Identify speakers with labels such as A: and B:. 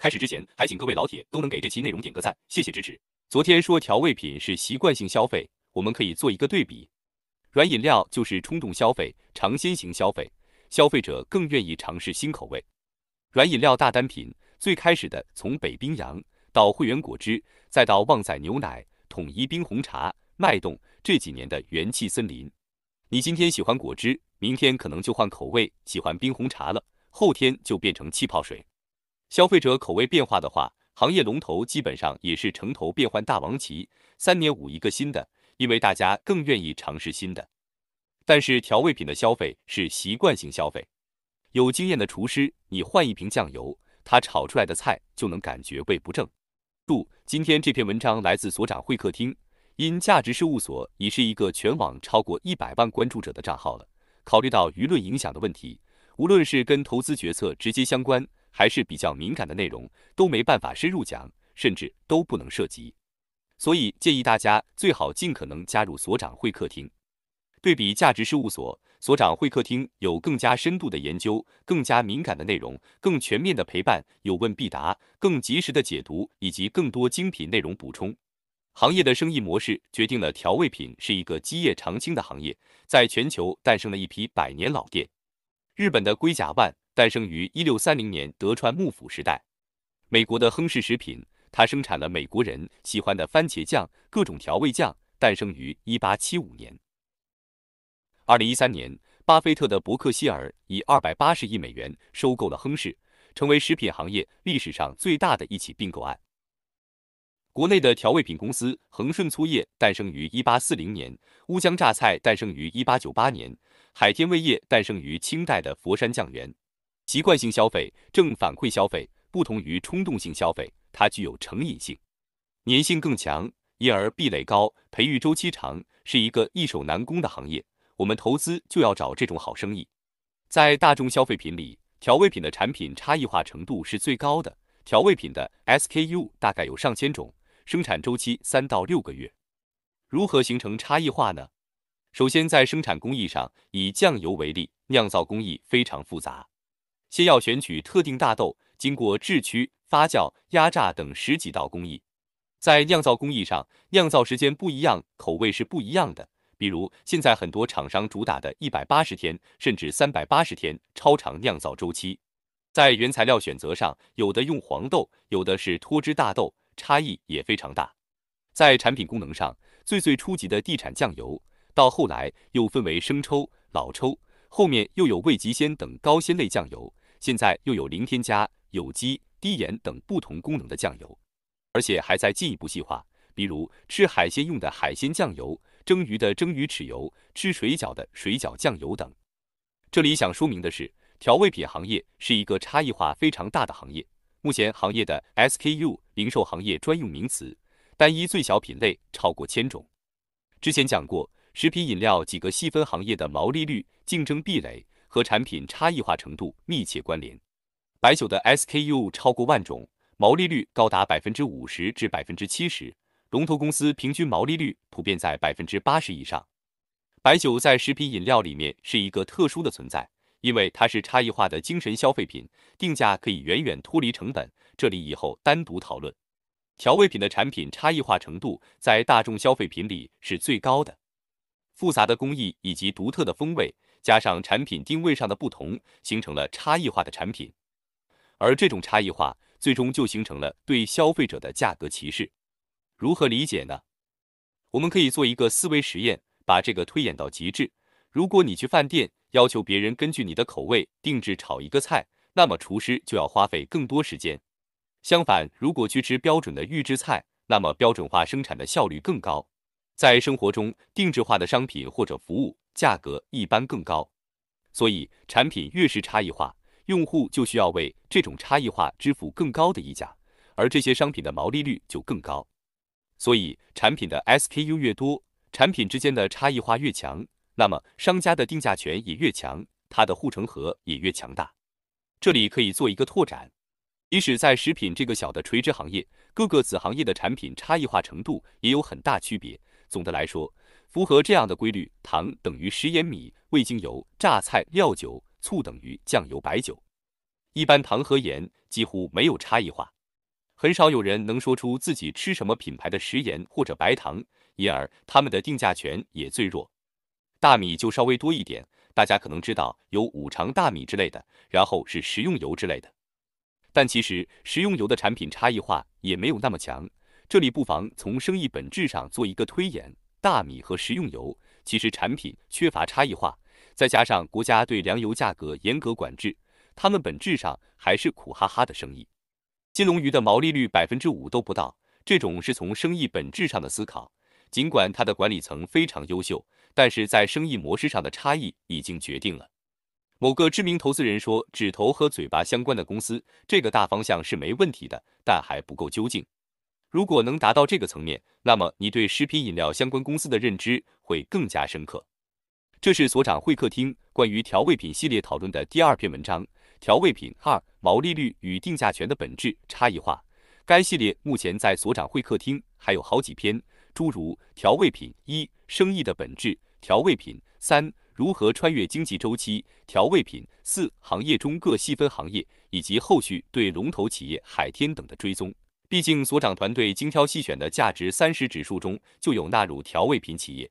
A: 开始之前，还请各位老铁都能给这期内容点个赞，谢谢支持。昨天说调味品是习惯性消费，我们可以做一个对比，软饮料就是冲动消费、尝鲜型消费，消费者更愿意尝试新口味。软饮料大单品最开始的从北冰洋到汇源果汁，再到旺仔牛奶、统一冰红茶、脉动，这几年的元气森林。你今天喜欢果汁，明天可能就换口味喜欢冰红茶了，后天就变成气泡水。消费者口味变化的话，行业龙头基本上也是城头变换大王旗，三年五一个新的，因为大家更愿意尝试新的。但是调味品的消费是习惯性消费，有经验的厨师，你换一瓶酱油，他炒出来的菜就能感觉味不正。注：今天这篇文章来自所长会客厅，因价值事务所已是一个全网超过一百万关注者的账号了，考虑到舆论影响的问题，无论是跟投资决策直接相关。还是比较敏感的内容，都没办法深入讲，甚至都不能涉及。所以建议大家最好尽可能加入所长会客厅。对比价值事务所所长会客厅，有更加深度的研究，更加敏感的内容，更全面的陪伴，有问必答，更及时的解读，以及更多精品内容补充。行业的生意模式决定了调味品是一个基业常青的行业，在全球诞生了一批百年老店，日本的龟甲万。诞生于一六三零年德川幕府时代，美国的亨氏食品，它生产了美国人喜欢的番茄酱、各种调味酱。诞生于一八七五年。二零一三年，巴菲特的伯克希尔以二百八十亿美元收购了亨氏，成为食品行业历史上最大的一起并购案。国内的调味品公司恒顺醋业诞生于一八四零年，乌江榨菜诞生于一八九八年，海天味业诞生于清代的佛山酱园。习惯性消费正反馈消费不同于冲动性消费，它具有成瘾性、粘性更强，因而壁垒高、培育周期长，是一个易守难攻的行业。我们投资就要找这种好生意。在大众消费品里，调味品的产品差异化程度是最高的。调味品的 SKU 大概有上千种，生产周期三到六个月。如何形成差异化呢？首先在生产工艺上，以酱油为例，酿造工艺非常复杂。先要选取特定大豆，经过制曲、发酵、压榨等十几道工艺。在酿造工艺上，酿造时间不一样，口味是不一样的。比如现在很多厂商主打的一百八十天甚至三百八十天超长酿造周期。在原材料选择上，有的用黄豆，有的是脱脂大豆，差异也非常大。在产品功能上，最最初级的地产酱油，到后来又分为生抽、老抽，后面又有味极鲜等高鲜类酱油。现在又有零添加、有机、低盐等不同功能的酱油，而且还在进一步细化，比如吃海鲜用的海鲜酱油、蒸鱼的蒸鱼豉油、吃水饺的水饺酱油等。这里想说明的是，调味品行业是一个差异化非常大的行业，目前行业的 SKU（ 零售行业专用名词，单一最小品类）超过千种。之前讲过，食品饮料几个细分行业的毛利率、竞争壁垒。和产品差异化程度密切关联。白酒的 SKU 超过万种，毛利率高达百分之五十至百分之七十，龙头公司平均毛利率普遍在百分之八十以上。白酒在食品饮料里面是一个特殊的存在，因为它是差异化的精神消费品，定价可以远远脱离成本。这里以后单独讨论。调味品的产品差异化程度在大众消费品里是最高的，复杂的工艺以及独特的风味。加上产品定位上的不同，形成了差异化的产品，而这种差异化最终就形成了对消费者的价格歧视。如何理解呢？我们可以做一个思维实验，把这个推演到极致。如果你去饭店要求别人根据你的口味定制炒一个菜，那么厨师就要花费更多时间。相反，如果去吃标准的预制菜，那么标准化生产的效率更高。在生活中，定制化的商品或者服务。价格一般更高，所以产品越是差异化，用户就需要为这种差异化支付更高的溢价，而这些商品的毛利率就更高。所以产品的 SKU 越多，产品之间的差异化越强，那么商家的定价权也越强，它的护城河也越强大。这里可以做一个拓展，即使在食品这个小的垂直行业，各个子行业的产品差异化程度也有很大区别。总的来说，符合这样的规律，糖等于食盐、米、味精、油、榨菜、料酒、醋等于酱油、白酒。一般糖和盐几乎没有差异化，很少有人能说出自己吃什么品牌的食盐或者白糖，因而他们的定价权也最弱。大米就稍微多一点，大家可能知道有五常大米之类的，然后是食用油之类的。但其实食用油的产品差异化也没有那么强，这里不妨从生意本质上做一个推演。大米和食用油其实产品缺乏差异化，再加上国家对粮油价格严格管制，他们本质上还是苦哈哈的生意。金龙鱼的毛利率百分之五都不到，这种是从生意本质上的思考。尽管它的管理层非常优秀，但是在生意模式上的差异已经决定了。某个知名投资人说，只投和嘴巴相关的公司，这个大方向是没问题的，但还不够究竟。如果能达到这个层面，那么你对食品饮料相关公司的认知会更加深刻。这是所长会客厅关于调味品系列讨论的第二篇文章，调味品二毛利率与定价权的本质差异化。该系列目前在所长会客厅还有好几篇，诸如调味品一生意的本质，调味品三如何穿越经济周期，调味品四行业中各细分行业以及后续对龙头企业海天等的追踪。毕竟，所长团队精挑细选的价值三十指数中，就有纳入调味品企业。